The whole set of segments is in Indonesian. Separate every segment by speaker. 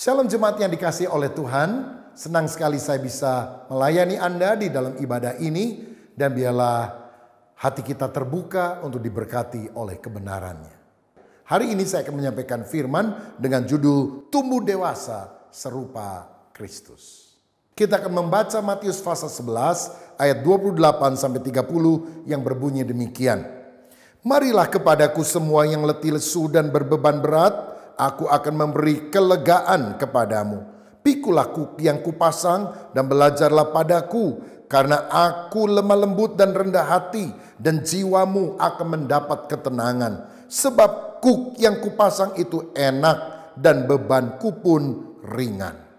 Speaker 1: Shalom jemaat yang dikasih oleh Tuhan. Senang sekali saya bisa melayani Anda di dalam ibadah ini. Dan biarlah hati kita terbuka untuk diberkati oleh kebenarannya. Hari ini saya akan menyampaikan firman dengan judul Tumbuh Dewasa Serupa Kristus. Kita akan membaca Matius pasal 11 ayat 28 sampai 30 yang berbunyi demikian. Marilah kepadaku semua yang letih lesu dan berbeban berat, aku akan memberi kelegaan kepadamu. Pikulah kuk yang kupasang dan belajarlah padaku, karena aku lemah lembut dan rendah hati, dan jiwamu akan mendapat ketenangan. Sebab kuk yang kupasang itu enak dan bebanku pun ringan.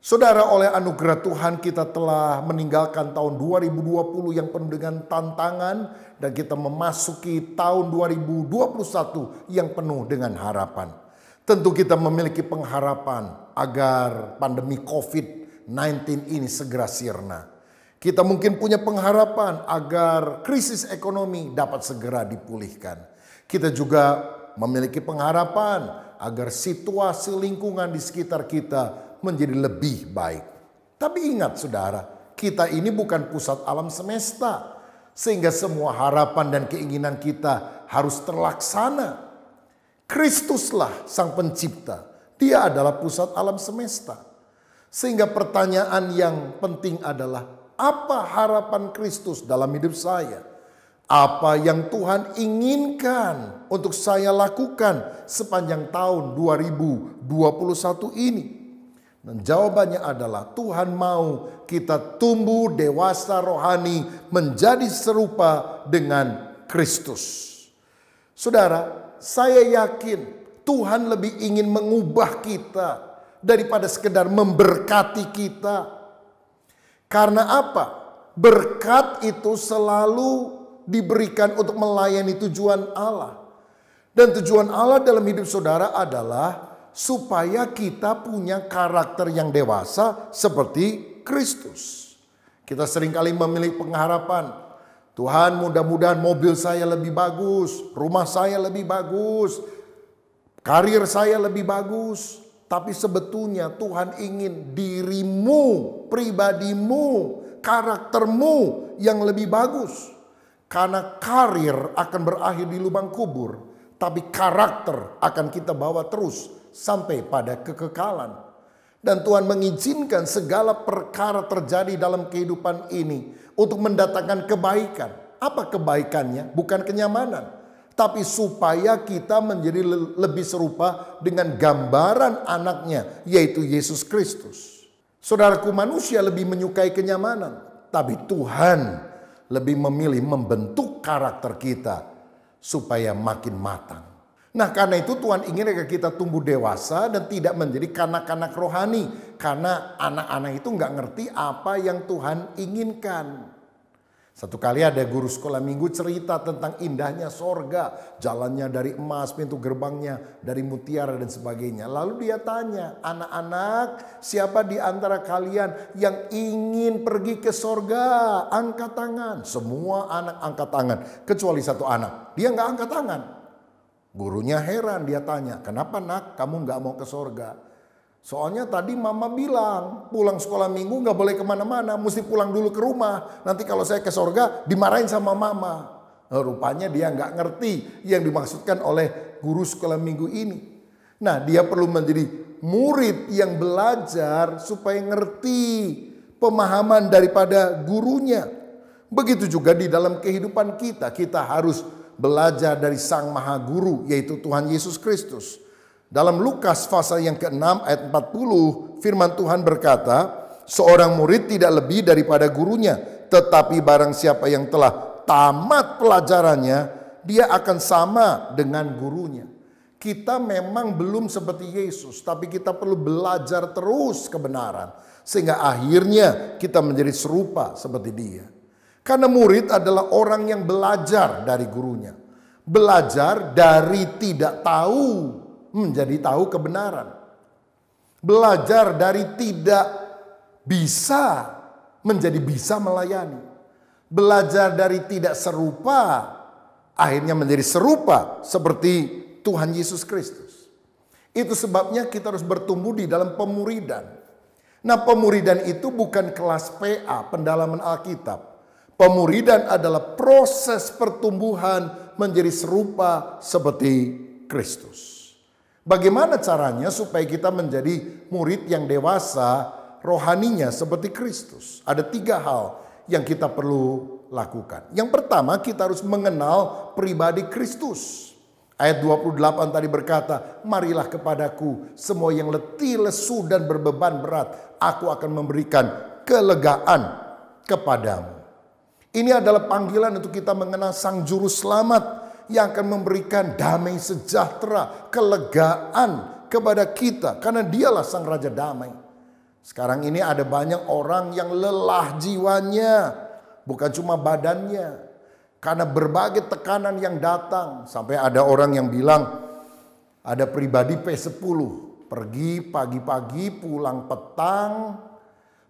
Speaker 1: Saudara, oleh anugerah Tuhan kita telah meninggalkan tahun 2020 yang penuh dengan tantangan dan kita memasuki tahun 2021 yang penuh dengan harapan. Tentu kita memiliki pengharapan agar pandemi COVID-19 ini segera sirna. Kita mungkin punya pengharapan agar krisis ekonomi dapat segera dipulihkan. Kita juga memiliki pengharapan agar situasi lingkungan di sekitar kita menjadi lebih baik. Tapi ingat saudara, kita ini bukan pusat alam semesta. Sehingga semua harapan dan keinginan kita harus terlaksana. Kristuslah sang pencipta. Dia adalah pusat alam semesta. Sehingga pertanyaan yang penting adalah apa harapan Kristus dalam hidup saya? Apa yang Tuhan inginkan untuk saya lakukan sepanjang tahun 2021 ini? Dan jawabannya adalah Tuhan mau kita tumbuh dewasa rohani menjadi serupa dengan Kristus. Saudara, saya yakin Tuhan lebih ingin mengubah kita daripada sekedar memberkati kita. Karena apa? Berkat itu selalu diberikan untuk melayani tujuan Allah. Dan tujuan Allah dalam hidup saudara adalah supaya kita punya karakter yang dewasa seperti Kristus. Kita seringkali memiliki pengharapan, Tuhan mudah-mudahan mobil saya lebih bagus, rumah saya lebih bagus, karir saya lebih bagus. Tapi sebetulnya Tuhan ingin dirimu, pribadimu, karaktermu yang lebih bagus. Karena karir akan berakhir di lubang kubur tapi karakter akan kita bawa terus sampai pada kekekalan. Dan Tuhan mengizinkan segala perkara terjadi dalam kehidupan ini untuk mendatangkan kebaikan. Apa kebaikannya? Bukan kenyamanan, tapi supaya kita menjadi lebih serupa dengan gambaran anaknya, yaitu Yesus Kristus. Saudaraku, manusia lebih menyukai kenyamanan, tapi Tuhan lebih memilih membentuk karakter kita supaya makin matang. Nah karena itu Tuhan ingin agar kita tumbuh dewasa dan tidak menjadi kanak-kanak rohani. Karena anak-anak itu nggak ngerti apa yang Tuhan inginkan. Satu kali ada guru sekolah minggu cerita tentang indahnya sorga, jalannya dari emas, pintu gerbangnya dari mutiara dan sebagainya. Lalu dia tanya, anak-anak siapa di antara kalian yang ingin pergi ke sorga? Angkat tangan. Semua anak angkat tangan, kecuali satu anak. Dia nggak angkat tangan. Gurunya heran, dia tanya, kenapa nak kamu nggak mau ke sorga? Soalnya tadi mama bilang pulang sekolah minggu nggak boleh kemana-mana, mesti pulang dulu ke rumah. Nanti kalau saya ke sorga dimarahin sama mama. Nah, rupanya dia nggak ngerti yang dimaksudkan oleh guru sekolah minggu ini. Nah dia perlu menjadi murid yang belajar supaya ngerti pemahaman daripada gurunya. Begitu juga di dalam kehidupan kita, kita harus belajar dari Sang Maha Guru yaitu Tuhan Yesus Kristus dalam Lukas pasal yang ke-6 ayat 40 firman Tuhan berkata, seorang murid tidak lebih daripada gurunya, tetapi barang siapa yang telah tamat pelajarannya, dia akan sama dengan gurunya. Kita memang belum seperti Yesus, tapi kita perlu belajar terus kebenaran sehingga akhirnya kita menjadi serupa seperti dia. Karena murid adalah orang yang belajar dari gurunya. Belajar dari tidak tahu menjadi tahu kebenaran. Belajar dari tidak bisa menjadi bisa melayani. Belajar dari tidak serupa akhirnya menjadi serupa seperti Tuhan Yesus Kristus. Itu sebabnya kita harus bertumbuh di dalam pemuridan. Nah pemuridan itu bukan kelas PA, pendalaman Alkitab. Pemuridan adalah proses pertumbuhan menjadi serupa seperti Kristus. Bagaimana caranya supaya kita menjadi murid yang dewasa rohaninya seperti Kristus? Ada tiga hal yang kita perlu lakukan. Yang pertama kita harus mengenal pribadi Kristus. Ayat 28 tadi berkata, marilah kepadaku semua yang letih, lesu dan berbeban berat. Aku akan memberikan kelegaan kepadamu. Ini adalah panggilan untuk kita mengenal sang juru selamat yang akan memberikan damai sejahtera, kelegaan kepada kita karena dialah sang raja damai. Sekarang ini ada banyak orang yang lelah jiwanya, bukan cuma badannya. Karena berbagai tekanan yang datang, sampai ada orang yang bilang ada pribadi P10, pergi pagi-pagi, pulang petang,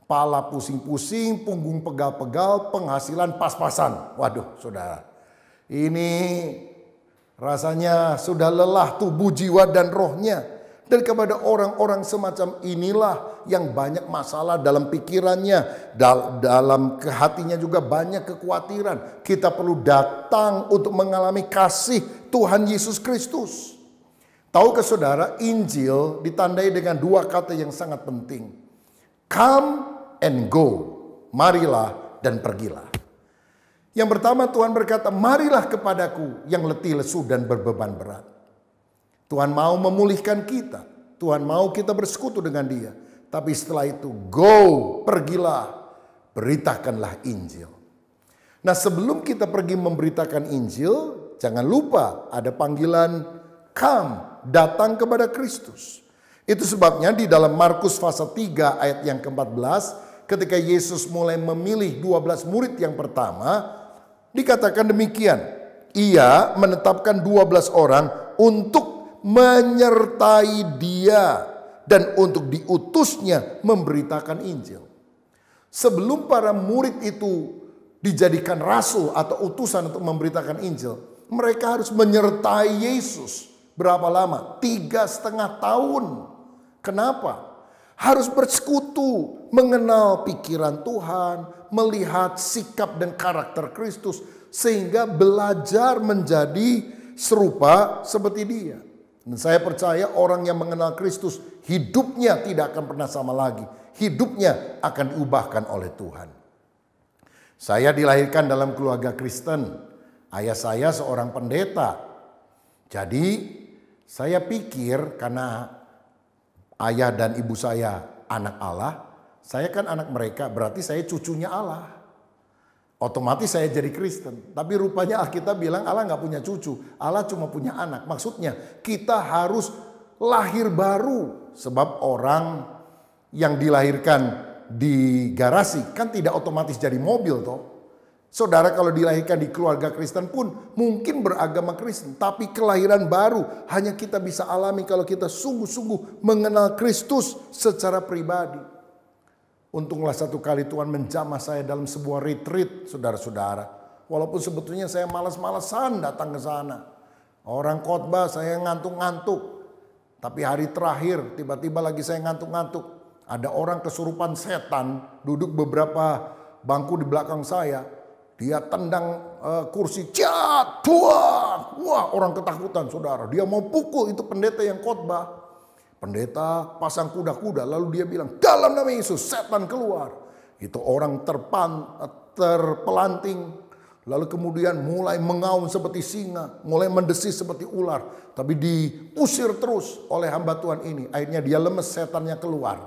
Speaker 1: pala pusing-pusing, punggung pegal-pegal, penghasilan pas-pasan. Waduh, Saudara. Ini Rasanya sudah lelah tubuh, jiwa, dan rohnya. Dan kepada orang-orang semacam inilah yang banyak masalah dalam pikirannya, dal dalam hatinya juga banyak kekhawatiran. Kita perlu datang untuk mengalami kasih Tuhan Yesus Kristus. Tahu ke saudara, Injil ditandai dengan dua kata yang sangat penting. Come and go. Marilah dan pergilah. Yang pertama Tuhan berkata, marilah kepadaku yang letih lesu dan berbeban berat. Tuhan mau memulihkan kita. Tuhan mau kita bersekutu dengan dia. Tapi setelah itu, go, pergilah, beritakanlah Injil. Nah sebelum kita pergi memberitakan Injil, jangan lupa ada panggilan come, datang kepada Kristus. Itu sebabnya di dalam Markus pasal 3 ayat yang ke-14, ketika Yesus mulai memilih 12 murid yang pertama, Dikatakan demikian. Ia menetapkan 12 orang untuk menyertai dia dan untuk diutusnya memberitakan Injil. Sebelum para murid itu dijadikan rasul atau utusan untuk memberitakan Injil, mereka harus menyertai Yesus. Berapa lama? Tiga setengah tahun. Kenapa? harus bersekutu, mengenal pikiran Tuhan, melihat sikap dan karakter Kristus, sehingga belajar menjadi serupa seperti Dia. Dan saya percaya orang yang mengenal Kristus, hidupnya tidak akan pernah sama lagi. Hidupnya akan diubahkan oleh Tuhan. Saya dilahirkan dalam keluarga Kristen. Ayah saya seorang pendeta. Jadi, saya pikir karena ayah dan ibu saya anak Allah, saya kan anak mereka, berarti saya cucunya Allah. Otomatis saya jadi Kristen. Tapi rupanya Alkitab bilang Allah nggak punya cucu, Allah cuma punya anak. Maksudnya kita harus lahir baru. Sebab orang yang dilahirkan di garasi kan tidak otomatis jadi mobil toh. Saudara kalau dilahirkan di keluarga Kristen pun mungkin beragama Kristen. Tapi kelahiran baru hanya kita bisa alami kalau kita sungguh-sungguh mengenal Kristus secara pribadi. Untunglah satu kali Tuhan menjamah saya dalam sebuah retreat saudara-saudara. Walaupun sebetulnya saya malas-malasan datang ke sana. Orang khotbah saya ngantuk-ngantuk. Tapi hari terakhir tiba-tiba lagi saya ngantuk-ngantuk. Ada orang kesurupan setan duduk beberapa bangku di belakang saya dia tendang uh, kursi, jatuh, wah orang ketakutan saudara. Dia mau pukul itu pendeta yang khotbah. Pendeta pasang kuda-kuda, lalu dia bilang, dalam nama Yesus setan keluar. Itu orang terpan, eh, terpelanting, lalu kemudian mulai mengaum seperti singa, mulai mendesis seperti ular, tapi diusir terus oleh hamba Tuhan ini. Akhirnya dia lemes, setannya keluar.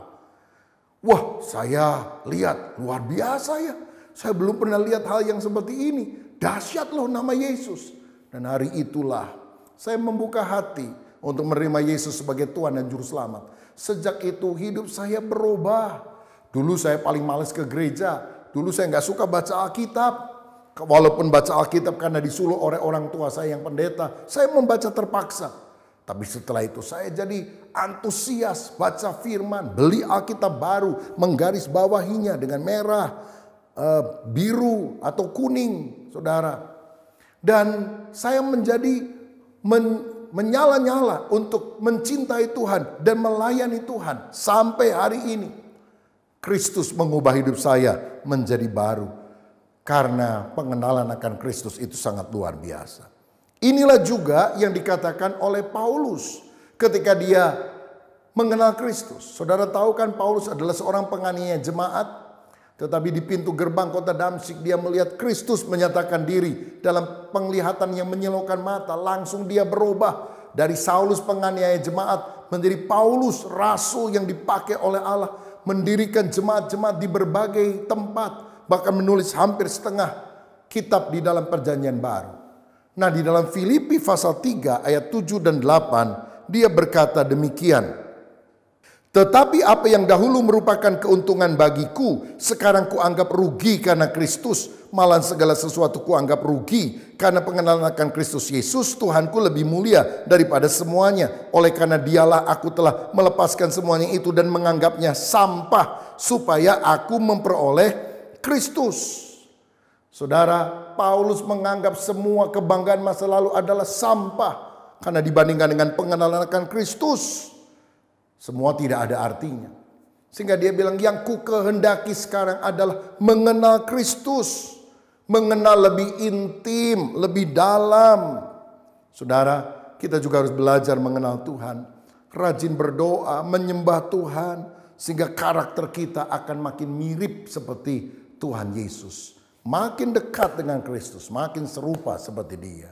Speaker 1: Wah, saya lihat luar biasa ya. Saya belum pernah lihat hal yang seperti ini. Dahsyat loh nama Yesus. Dan hari itulah saya membuka hati untuk menerima Yesus sebagai Tuhan dan Juru Selamat. Sejak itu hidup saya berubah. Dulu saya paling males ke gereja. Dulu saya nggak suka baca Alkitab. Walaupun baca Alkitab karena disuluh oleh orang tua saya yang pendeta. Saya membaca terpaksa. Tapi setelah itu saya jadi antusias baca firman, beli Alkitab baru, menggaris bawahinya dengan merah, uh, biru atau kuning, saudara. Dan saya menjadi men, menyala-nyala untuk mencintai Tuhan dan melayani Tuhan sampai hari ini. Kristus mengubah hidup saya menjadi baru karena pengenalan akan Kristus itu sangat luar biasa. Inilah juga yang dikatakan oleh Paulus ketika dia mengenal Kristus. Saudara tahu kan Paulus adalah seorang penganiaya jemaat tetapi di pintu gerbang kota Damsik dia melihat Kristus menyatakan diri dalam penglihatan yang menyilaukan mata. Langsung dia berubah dari Saulus penganiaya jemaat menjadi Paulus rasul yang dipakai oleh Allah mendirikan jemaat-jemaat di berbagai tempat bahkan menulis hampir setengah kitab di dalam perjanjian baru. Nah, di dalam Filipi pasal 3 ayat 7 dan 8 dia berkata demikian. Tetapi apa yang dahulu merupakan keuntungan bagiku, sekarang kuanggap rugi karena Kristus. Malah segala sesuatu kuanggap rugi karena pengenalan akan Kristus Yesus, Tuhanku lebih mulia daripada semuanya. Oleh karena dialah aku telah melepaskan semuanya itu dan menganggapnya sampah supaya aku memperoleh Kristus. Saudara, Paulus menganggap semua kebanggaan masa lalu adalah sampah karena dibandingkan dengan pengenalan akan Kristus. Semua tidak ada artinya. Sehingga dia bilang yang ku kehendaki sekarang adalah mengenal Kristus. Mengenal lebih intim, lebih dalam. Saudara, kita juga harus belajar mengenal Tuhan. Rajin berdoa, menyembah Tuhan. Sehingga karakter kita akan makin mirip seperti Tuhan Yesus. Makin dekat dengan Kristus, makin serupa seperti dia.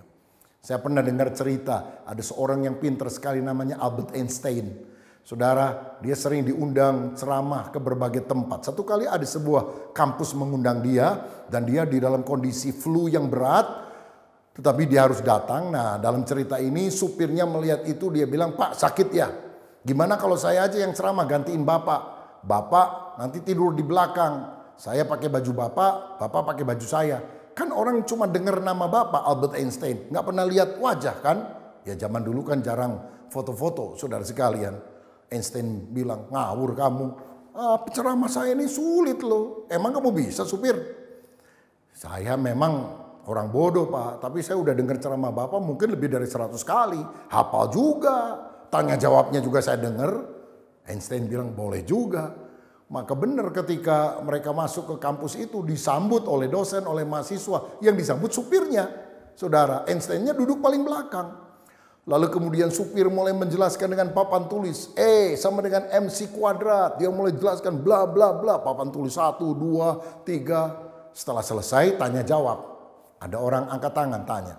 Speaker 1: Saya pernah dengar cerita, ada seorang yang pinter sekali namanya Albert Einstein. Saudara, dia sering diundang ceramah ke berbagai tempat. Satu kali ada sebuah kampus mengundang dia dan dia di dalam kondisi flu yang berat tetapi dia harus datang. Nah, dalam cerita ini supirnya melihat itu dia bilang, "Pak, sakit ya. Gimana kalau saya aja yang ceramah gantiin Bapak? Bapak nanti tidur di belakang. Saya pakai baju Bapak, Bapak pakai baju saya." Kan orang cuma dengar nama Bapak Albert Einstein, nggak pernah lihat wajah kan? Ya zaman dulu kan jarang foto-foto, saudara sekalian. Einstein bilang, ngawur kamu. Ah, ceramah saya ini sulit loh. Emang kamu bisa supir? Saya memang orang bodoh pak, tapi saya udah dengar ceramah bapak mungkin lebih dari 100 kali. Hafal juga, tanya jawabnya juga saya dengar. Einstein bilang boleh juga. Maka benar ketika mereka masuk ke kampus itu disambut oleh dosen, oleh mahasiswa. Yang disambut supirnya. Saudara, Einsteinnya duduk paling belakang. Lalu kemudian supir mulai menjelaskan dengan papan tulis. E sama dengan MC kuadrat. Dia mulai jelaskan bla bla bla. Papan tulis satu, dua, tiga. Setelah selesai tanya jawab. Ada orang angkat tangan tanya.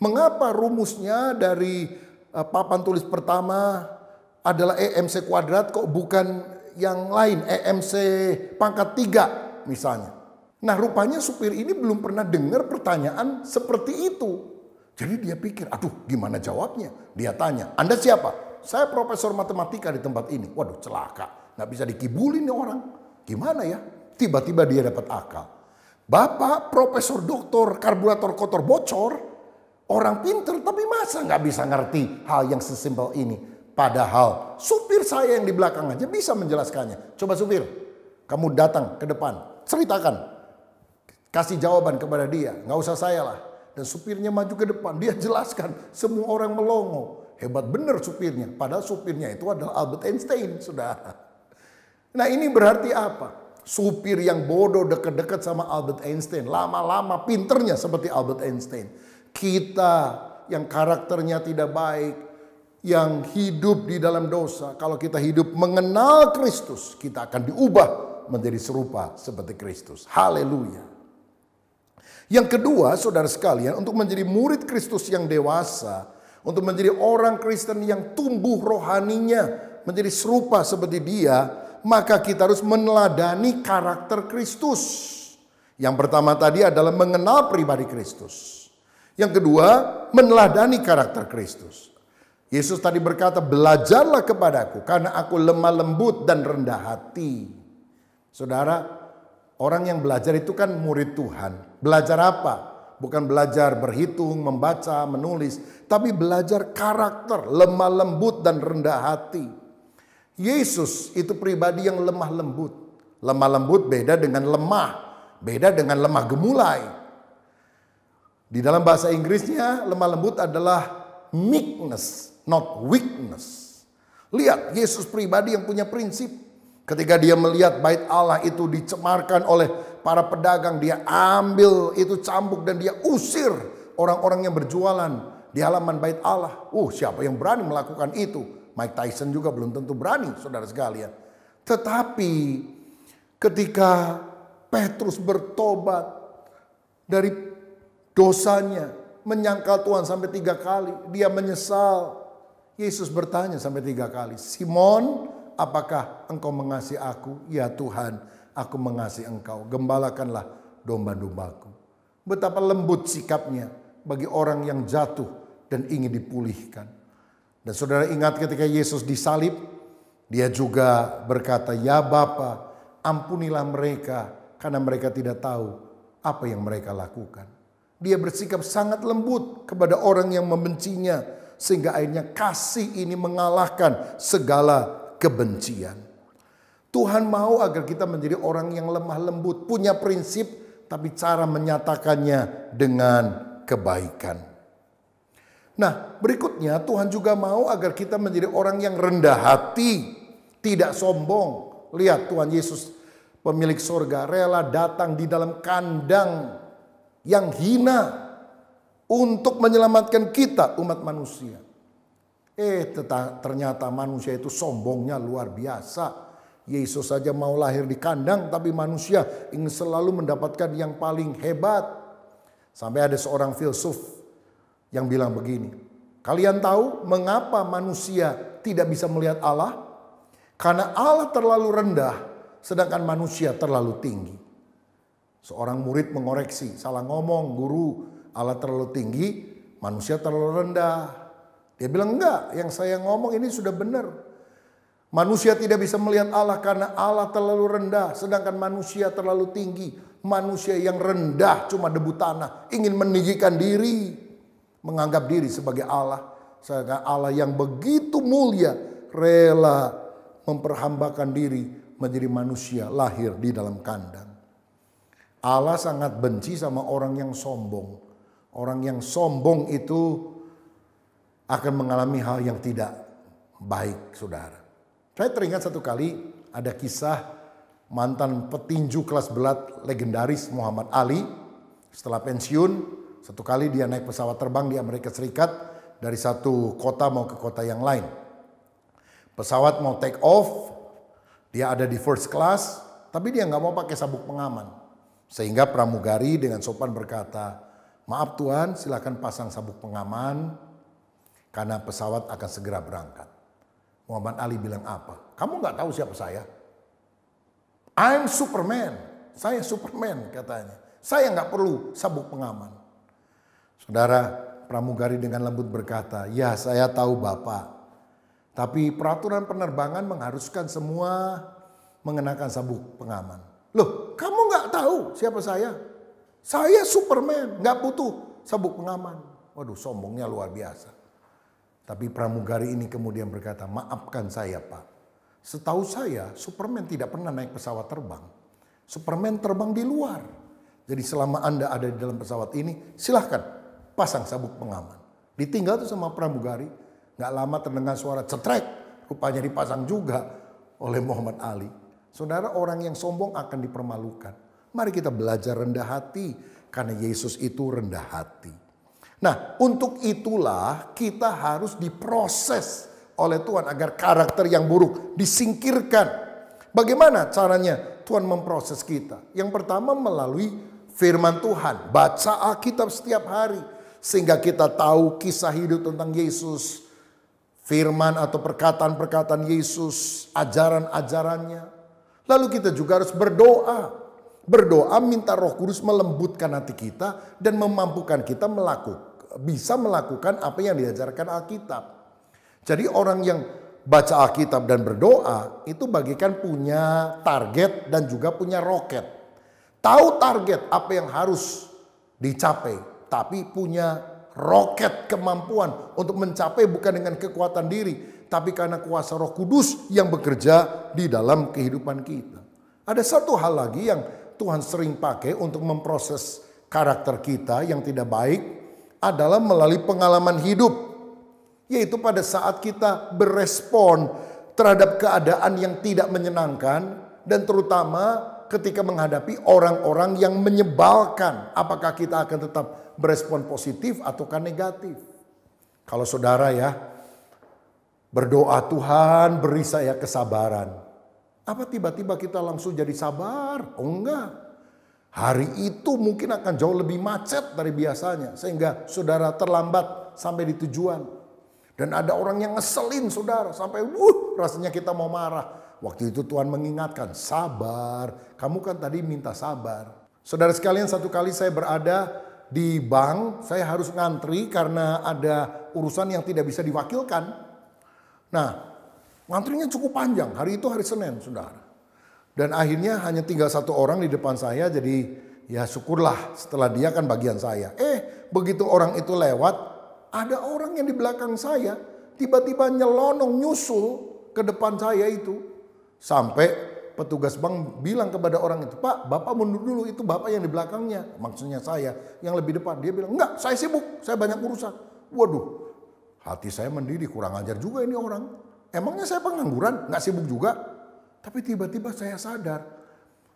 Speaker 1: Mengapa rumusnya dari uh, papan tulis pertama adalah EMC kuadrat kok bukan yang lain EMC pangkat tiga misalnya. Nah rupanya supir ini belum pernah dengar pertanyaan seperti itu. Jadi dia pikir, aduh gimana jawabnya? Dia tanya, Anda siapa? Saya profesor matematika di tempat ini. Waduh celaka, nggak bisa dikibulin nih orang. Gimana ya? Tiba-tiba dia dapat akal. Bapak profesor doktor karburator kotor bocor. Orang pinter tapi masa nggak bisa ngerti hal yang sesimpel ini. Padahal supir saya yang di belakang aja bisa menjelaskannya. Coba supir, kamu datang ke depan, ceritakan. Kasih jawaban kepada dia, nggak usah saya lah. Dan supirnya maju ke depan, dia jelaskan, semua orang melongo. Hebat benar supirnya, padahal supirnya itu adalah Albert Einstein, saudara. Nah ini berarti apa? Supir yang bodoh dekat-dekat sama Albert Einstein, lama-lama pinternya seperti Albert Einstein. Kita yang karakternya tidak baik, yang hidup di dalam dosa, kalau kita hidup mengenal Kristus, kita akan diubah menjadi serupa seperti Kristus. Haleluya! Yang kedua, saudara sekalian, untuk menjadi murid Kristus yang dewasa, untuk menjadi orang Kristen yang tumbuh rohaninya, menjadi serupa seperti Dia, maka kita harus meneladani karakter Kristus. Yang pertama tadi adalah mengenal pribadi Kristus. Yang kedua, meneladani karakter Kristus. Yesus tadi berkata, "Belajarlah kepadaku karena aku lemah lembut dan rendah hati." Saudara, Orang yang belajar itu kan murid Tuhan. Belajar apa? Bukan belajar berhitung, membaca, menulis, tapi belajar karakter, lemah lembut dan rendah hati. Yesus itu pribadi yang lemah lembut. Lemah lembut beda dengan lemah, beda dengan lemah gemulai. Di dalam bahasa Inggrisnya, lemah lembut adalah meekness, not weakness. Lihat, Yesus pribadi yang punya prinsip Ketika dia melihat bait Allah itu dicemarkan oleh para pedagang, dia ambil itu cambuk dan dia usir orang-orang yang berjualan di halaman bait Allah. Uh, siapa yang berani melakukan itu? Mike Tyson juga belum tentu berani, saudara sekalian. Tetapi ketika Petrus bertobat dari dosanya, menyangkal Tuhan sampai tiga kali, dia menyesal. Yesus bertanya sampai tiga kali, Simon, apakah engkau mengasihi aku? Ya Tuhan, aku mengasihi engkau. Gembalakanlah domba-dombaku. Betapa lembut sikapnya bagi orang yang jatuh dan ingin dipulihkan. Dan saudara ingat ketika Yesus disalib, dia juga berkata, Ya Bapa, ampunilah mereka karena mereka tidak tahu apa yang mereka lakukan. Dia bersikap sangat lembut kepada orang yang membencinya sehingga akhirnya kasih ini mengalahkan segala kebencian. Tuhan mau agar kita menjadi orang yang lemah lembut, punya prinsip, tapi cara menyatakannya dengan kebaikan. Nah, berikutnya Tuhan juga mau agar kita menjadi orang yang rendah hati, tidak sombong. Lihat Tuhan Yesus pemilik sorga rela datang di dalam kandang yang hina untuk menyelamatkan kita umat manusia. Eh ternyata manusia itu sombongnya luar biasa. Yesus saja mau lahir di kandang tapi manusia ingin selalu mendapatkan yang paling hebat. Sampai ada seorang filsuf yang bilang begini. Kalian tahu mengapa manusia tidak bisa melihat Allah? Karena Allah terlalu rendah sedangkan manusia terlalu tinggi. Seorang murid mengoreksi, salah ngomong, guru, Allah terlalu tinggi, manusia terlalu rendah. Dia bilang, enggak, yang saya ngomong ini sudah benar. Manusia tidak bisa melihat Allah karena Allah terlalu rendah, sedangkan manusia terlalu tinggi. Manusia yang rendah cuma debu tanah, ingin meninggikan diri, menganggap diri sebagai Allah. Sedangkan Allah yang begitu mulia rela memperhambakan diri menjadi manusia lahir di dalam kandang. Allah sangat benci sama orang yang sombong. Orang yang sombong itu akan mengalami hal yang tidak baik, saudara. Saya teringat satu kali ada kisah mantan petinju kelas belat legendaris Muhammad Ali. Setelah pensiun, satu kali dia naik pesawat terbang di Amerika Serikat dari satu kota mau ke kota yang lain. Pesawat mau take off, dia ada di first class, tapi dia nggak mau pakai sabuk pengaman. Sehingga pramugari dengan sopan berkata, maaf Tuhan silahkan pasang sabuk pengaman, karena pesawat akan segera berangkat. Muhammad Ali bilang apa? Kamu nggak tahu siapa saya? I'm Superman. Saya Superman katanya. Saya nggak perlu sabuk pengaman. Saudara, pramugari dengan lembut berkata, Ya saya tahu Bapak. Tapi peraturan penerbangan mengharuskan semua mengenakan sabuk pengaman. Loh, kamu nggak tahu siapa saya? Saya Superman, nggak butuh sabuk pengaman. Waduh, sombongnya luar biasa. Tapi pramugari ini kemudian berkata, maafkan saya Pak. Setahu saya, Superman tidak pernah naik pesawat terbang. Superman terbang di luar. Jadi selama Anda ada di dalam pesawat ini, silahkan pasang sabuk pengaman. Ditinggal tuh sama pramugari. Gak lama terdengar suara cetrek. Rupanya dipasang juga oleh Muhammad Ali. Saudara orang yang sombong akan dipermalukan. Mari kita belajar rendah hati. Karena Yesus itu rendah hati. Nah, untuk itulah kita harus diproses oleh Tuhan agar karakter yang buruk disingkirkan. Bagaimana caranya Tuhan memproses kita? Yang pertama melalui firman Tuhan. Baca Alkitab setiap hari sehingga kita tahu kisah hidup tentang Yesus, firman atau perkataan-perkataan Yesus, ajaran-ajarannya. Lalu kita juga harus berdoa. Berdoa minta Roh Kudus melembutkan hati kita dan memampukan kita melakukan bisa melakukan apa yang diajarkan Alkitab. Jadi orang yang baca Alkitab dan berdoa itu bagikan punya target dan juga punya roket. Tahu target apa yang harus dicapai, tapi punya roket kemampuan untuk mencapai bukan dengan kekuatan diri, tapi karena kuasa Roh Kudus yang bekerja di dalam kehidupan kita. Ada satu hal lagi yang Tuhan sering pakai untuk memproses karakter kita yang tidak baik adalah melalui pengalaman hidup, yaitu pada saat kita berespon terhadap keadaan yang tidak menyenangkan, dan terutama ketika menghadapi orang-orang yang menyebalkan, apakah kita akan tetap berespon positif ataukah negatif. Kalau saudara ya, berdoa Tuhan beri saya kesabaran. Apa tiba-tiba kita langsung jadi sabar? Oh enggak. Hari itu mungkin akan jauh lebih macet dari biasanya. Sehingga saudara terlambat sampai di tujuan. Dan ada orang yang ngeselin saudara. Sampai wuh rasanya kita mau marah. Waktu itu Tuhan mengingatkan sabar. Kamu kan tadi minta sabar. Saudara sekalian satu kali saya berada di bank. Saya harus ngantri karena ada urusan yang tidak bisa diwakilkan. Nah ngantrinya cukup panjang. Hari itu hari Senin saudara. Dan akhirnya hanya tinggal satu orang di depan saya jadi ya syukurlah setelah dia kan bagian saya. Eh begitu orang itu lewat ada orang yang di belakang saya tiba-tiba nyelonong nyusul ke depan saya itu. Sampai petugas bank bilang kepada orang itu, Pak Bapak mundur dulu itu Bapak yang di belakangnya. Maksudnya saya yang lebih depan. Dia bilang, enggak saya sibuk, saya banyak urusan. Waduh, hati saya mendidih kurang ajar juga ini orang. Emangnya saya pengangguran, nggak sibuk juga? Tapi tiba-tiba saya sadar,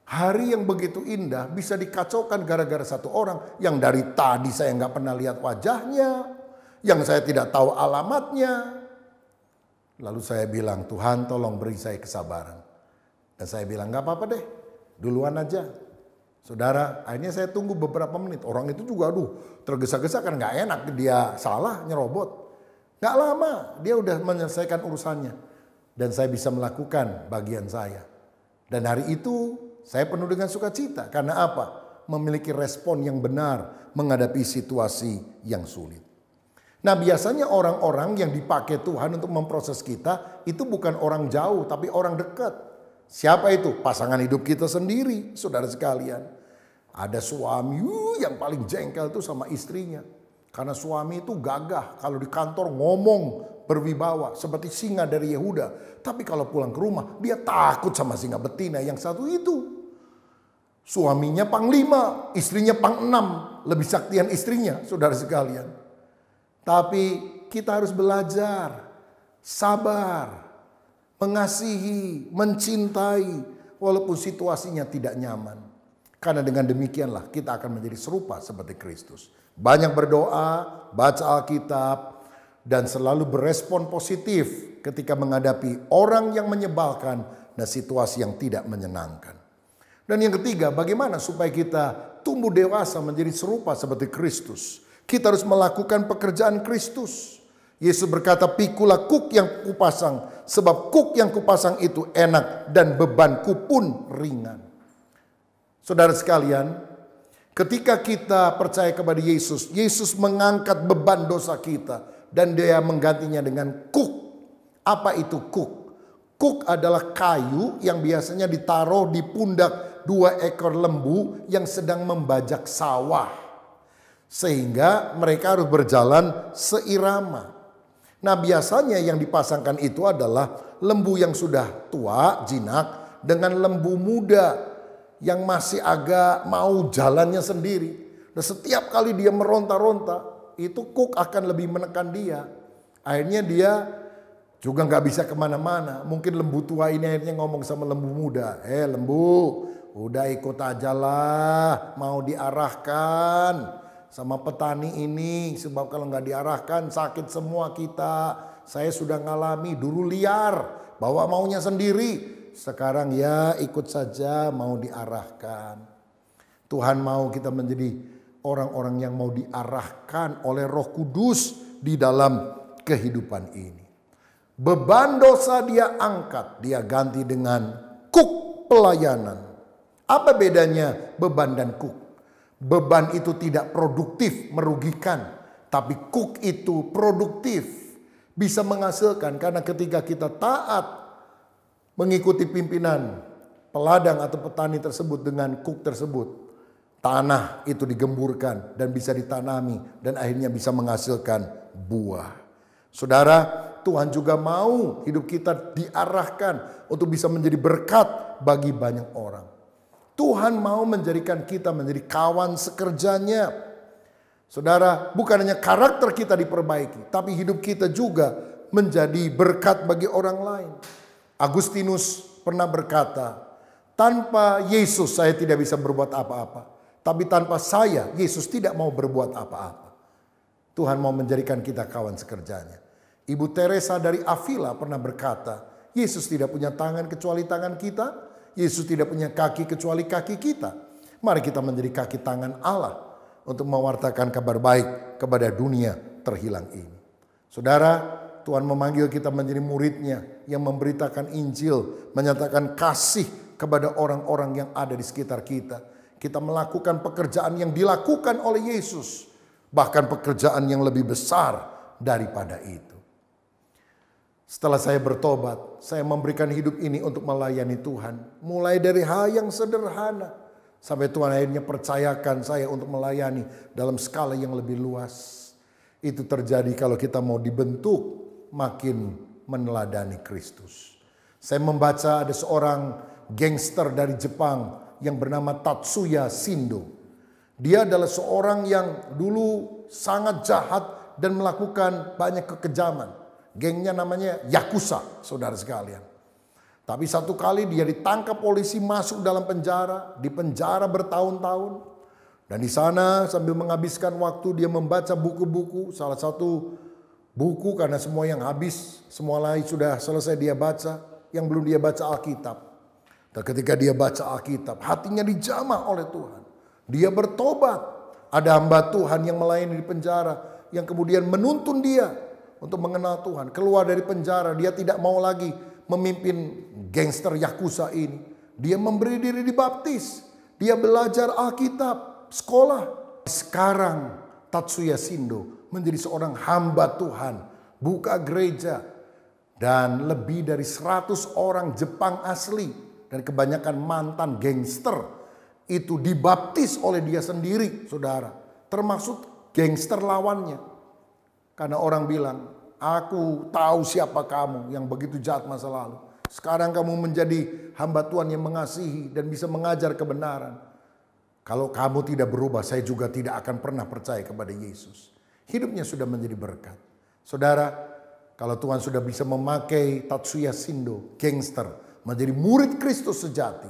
Speaker 1: hari yang begitu indah bisa dikacaukan gara-gara satu orang yang dari tadi saya nggak pernah lihat wajahnya, yang saya tidak tahu alamatnya. Lalu saya bilang, Tuhan tolong beri saya kesabaran. Dan saya bilang, nggak apa-apa deh, duluan aja. Saudara, akhirnya saya tunggu beberapa menit. Orang itu juga aduh tergesa-gesa kan nggak enak dia salah nyerobot. Nggak lama dia udah menyelesaikan urusannya dan saya bisa melakukan bagian saya. Dan hari itu saya penuh dengan sukacita karena apa? Memiliki respon yang benar menghadapi situasi yang sulit. Nah, biasanya orang-orang yang dipakai Tuhan untuk memproses kita itu bukan orang jauh tapi orang dekat. Siapa itu? Pasangan hidup kita sendiri, Saudara sekalian. Ada suami uh, yang paling jengkel itu sama istrinya. Karena suami itu gagah, kalau di kantor ngomong berwibawa seperti singa dari Yehuda. Tapi kalau pulang ke rumah, dia takut sama singa betina yang satu itu. Suaminya panglima, istrinya pang enam lebih saktian istrinya, saudara sekalian. Tapi kita harus belajar, sabar, mengasihi, mencintai, walaupun situasinya tidak nyaman. Karena dengan demikianlah kita akan menjadi serupa seperti Kristus. Banyak berdoa, baca Alkitab, dan selalu berespon positif ketika menghadapi orang yang menyebalkan dan situasi yang tidak menyenangkan. Dan yang ketiga, bagaimana supaya kita tumbuh dewasa menjadi serupa seperti Kristus. Kita harus melakukan pekerjaan Kristus. Yesus berkata, pikulah kuk yang kupasang, sebab kuk yang kupasang itu enak dan bebanku pun ringan. Saudara sekalian, ketika kita percaya kepada Yesus, Yesus mengangkat beban dosa kita dan dia menggantinya dengan kuk. Apa itu kuk? Kuk adalah kayu yang biasanya ditaruh di pundak dua ekor lembu yang sedang membajak sawah. Sehingga mereka harus berjalan seirama. Nah biasanya yang dipasangkan itu adalah lembu yang sudah tua, jinak, dengan lembu muda yang masih agak mau jalannya sendiri. Dan setiap kali dia meronta-ronta, itu Cook akan lebih menekan dia. Akhirnya dia juga nggak bisa kemana-mana. Mungkin lembu tua ini akhirnya ngomong sama lembu muda. Eh lembu, udah ikut aja lah. Mau diarahkan sama petani ini. Sebab kalau nggak diarahkan sakit semua kita. Saya sudah ngalami dulu liar. Bawa maunya sendiri. Sekarang ya ikut saja mau diarahkan. Tuhan mau kita menjadi orang-orang yang mau diarahkan oleh Roh Kudus di dalam kehidupan ini. Beban dosa dia angkat, dia ganti dengan kuk pelayanan. Apa bedanya beban dan kuk? Beban itu tidak produktif, merugikan, tapi kuk itu produktif, bisa menghasilkan karena ketika kita taat mengikuti pimpinan peladang atau petani tersebut dengan kuk tersebut, tanah itu digemburkan dan bisa ditanami dan akhirnya bisa menghasilkan buah. Saudara, Tuhan juga mau hidup kita diarahkan untuk bisa menjadi berkat bagi banyak orang. Tuhan mau menjadikan kita menjadi kawan sekerjanya. Saudara, bukan hanya karakter kita diperbaiki, tapi hidup kita juga menjadi berkat bagi orang lain. Agustinus pernah berkata, "Tanpa Yesus, saya tidak bisa berbuat apa-apa." Tapi tanpa saya, Yesus tidak mau berbuat apa-apa. Tuhan mau menjadikan kita kawan sekerjanya. Ibu Teresa dari Avila pernah berkata, Yesus tidak punya tangan kecuali tangan kita. Yesus tidak punya kaki kecuali kaki kita. Mari kita menjadi kaki tangan Allah untuk mewartakan kabar baik kepada dunia terhilang ini. Saudara, Tuhan memanggil kita menjadi muridnya yang memberitakan Injil, menyatakan kasih kepada orang-orang yang ada di sekitar kita kita melakukan pekerjaan yang dilakukan oleh Yesus, bahkan pekerjaan yang lebih besar daripada itu. Setelah saya bertobat, saya memberikan hidup ini untuk melayani Tuhan, mulai dari hal yang sederhana sampai Tuhan akhirnya percayakan saya untuk melayani dalam skala yang lebih luas. Itu terjadi kalau kita mau dibentuk makin meneladani Kristus. Saya membaca ada seorang gangster dari Jepang yang bernama Tatsuya Shindo. Dia adalah seorang yang dulu sangat jahat dan melakukan banyak kekejaman. Gengnya namanya Yakuza, saudara sekalian. Tapi satu kali dia ditangkap polisi masuk dalam penjara, di penjara bertahun-tahun. Dan di sana sambil menghabiskan waktu dia membaca buku-buku, salah satu buku karena semua yang habis, semua lain sudah selesai dia baca, yang belum dia baca Alkitab. Dan ketika dia baca Alkitab, hatinya dijamah oleh Tuhan. Dia bertobat. Ada hamba Tuhan yang melayani di penjara, yang kemudian menuntun dia untuk mengenal Tuhan. Keluar dari penjara, dia tidak mau lagi memimpin gangster Yakuza ini. Dia memberi diri dibaptis. Dia belajar Alkitab, sekolah. Sekarang Tatsuya Sindo menjadi seorang hamba Tuhan. Buka gereja. Dan lebih dari 100 orang Jepang asli dan kebanyakan mantan gangster itu dibaptis oleh dia sendiri, saudara. Termasuk gangster lawannya. Karena orang bilang, aku tahu siapa kamu yang begitu jahat masa lalu. Sekarang kamu menjadi hamba Tuhan yang mengasihi dan bisa mengajar kebenaran. Kalau kamu tidak berubah, saya juga tidak akan pernah percaya kepada Yesus. Hidupnya sudah menjadi berkat. Saudara, kalau Tuhan sudah bisa memakai Tatsuya Sindo, gangster, menjadi murid Kristus sejati,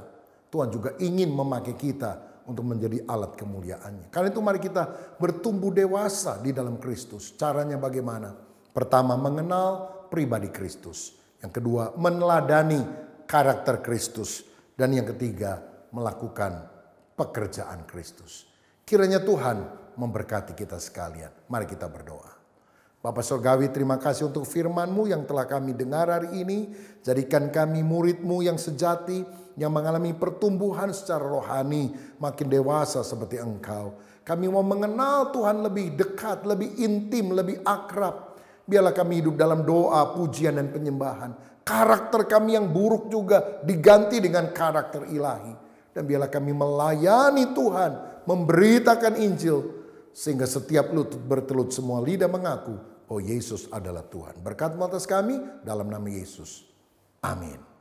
Speaker 1: Tuhan juga ingin memakai kita untuk menjadi alat kemuliaannya. Karena itu mari kita bertumbuh dewasa di dalam Kristus. Caranya bagaimana? Pertama mengenal pribadi Kristus. Yang kedua meneladani karakter Kristus. Dan yang ketiga melakukan pekerjaan Kristus. Kiranya Tuhan memberkati kita sekalian. Mari kita berdoa. Bapak Surgawi terima kasih untuk firmanmu yang telah kami dengar hari ini. Jadikan kami muridmu yang sejati, yang mengalami pertumbuhan secara rohani, makin dewasa seperti engkau. Kami mau mengenal Tuhan lebih dekat, lebih intim, lebih akrab. Biarlah kami hidup dalam doa, pujian, dan penyembahan. Karakter kami yang buruk juga diganti dengan karakter ilahi. Dan biarlah kami melayani Tuhan, memberitakan Injil. Sehingga setiap lutut bertelut semua lidah mengaku oh Yesus adalah Tuhan. Berkat atas kami dalam nama Yesus. Amin.